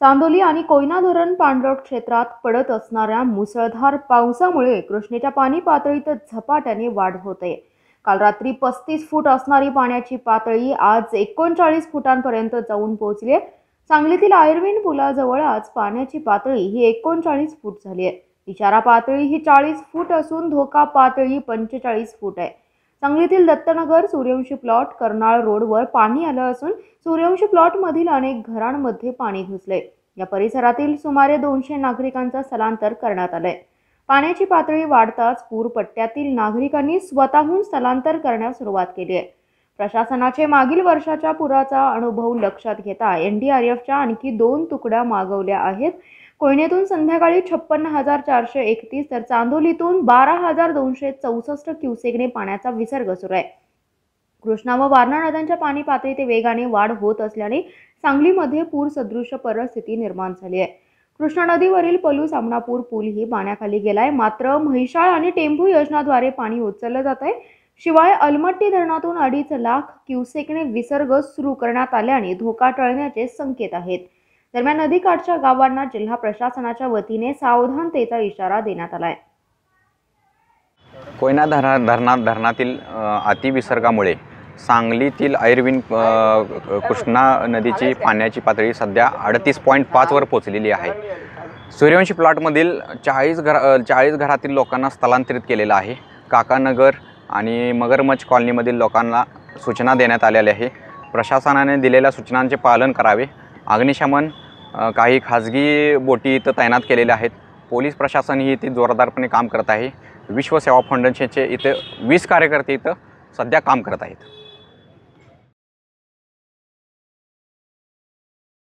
चांदोली आणि कोयना धरण पाणलोट क्षेत्रात पडत असणाऱ्या मुसळधार पावसामुळे कृष्णेच्या पाणी पातळीत झपाट्याने वाढ होते काल रात्री पस्तीस फूट असणारी पाण्याची पातळी आज एकोणचाळीस फुटांपर्यंत जाऊन पोहोचली आहे सांगलीतील आयर्विन पुलाजवळ आज पाण्याची पातळी ही एकोणचाळीस फूट झाली आहे इशारा पातळी ही चाळीस फूट असून धोका पातळी पंचेचाळीस फूट आहे सांगलीतील दत्तनगर सूर्यवंशी प्लॉट कर्नाळ रोडवर पाणी आलं असून सूर्यवंशी प्लॉटमधील अनेक घरांमध्ये पाणी घुसले या परिसरातील सुमारे दोनशे नागरिकांचा स्थलांतर करण्यात आलंय पाण्याची पातळी वाढताच पूरपट्ट्यातील नागरिकांनी स्वतःहून स्थलांतर करण्यास सुरुवात केली आहे प्रशासनाचे मागील वर्षाच्या पुराचा अनुभव लक्षात घेता एनडीआरएफच्या आणखी दोन तुकड्या मागवल्या आहेत कोयनेतून संध्याकाळी छप्पन्न हजार चारशे एकतीस तर चांदोलीतून बारा हजार दोनशे चौसष्ट क्युसेकने पाण्याचा विसर्ग सुरू आहे कृष्णा व वारणा नद्यांच्या पाणी पातळीत वेगाने वाढ होत असल्याने सांगलीमध्ये पूर सदृश परिस्थिती निर्माण झाली आहे कृष्णा नदीवरील पलू सामनापूर पूल ही पाण्याखाली गेलाय मात्र म्हैशाळ आणि टेंभू योजनाद्वारे पाणी उचललं जात आहे शिवाय अलमट्टी धरणातून अडीच लाख क्युसेकने विसर्ग सुरू करण्यात आल्याने धोका टळण्याचे संकेत आहेत दरम्यान नदीकाठच्या गावांना जिल्हा प्रशासनाच्या वतीने सावधानतेचा इशारा देण्यात आलाय कोयना धरणा धरणा धरणातील अतिविसर्गामुळे सांगलीतील ऐरविन कृष्णा नदीची पाण्याची पातळी सध्या अडतीस पॉईंट पाचवर पोचलेली आहे सूर्यवंशी प्लॉटमधील चाळीस घरा चाळीस घरातील लोकांना स्थलांतरित केलेलं आहे काकानगर आणि मगरमच्छ कॉलनीमधील लोकांना सूचना देण्यात आलेल्या आहे प्रशासनाने दिलेल्या सूचनांचे पालन करावे अग्निशमन काही खाजगी बोटी इथं तैनात केलेल्या आहेत पोलीस प्रशासनही इथे जोरदारपणे काम करत आहे विश्व सेवा फाउंडेशनचे इथं वीस कार्यकर्ते इथं सध्या काम करत आहेत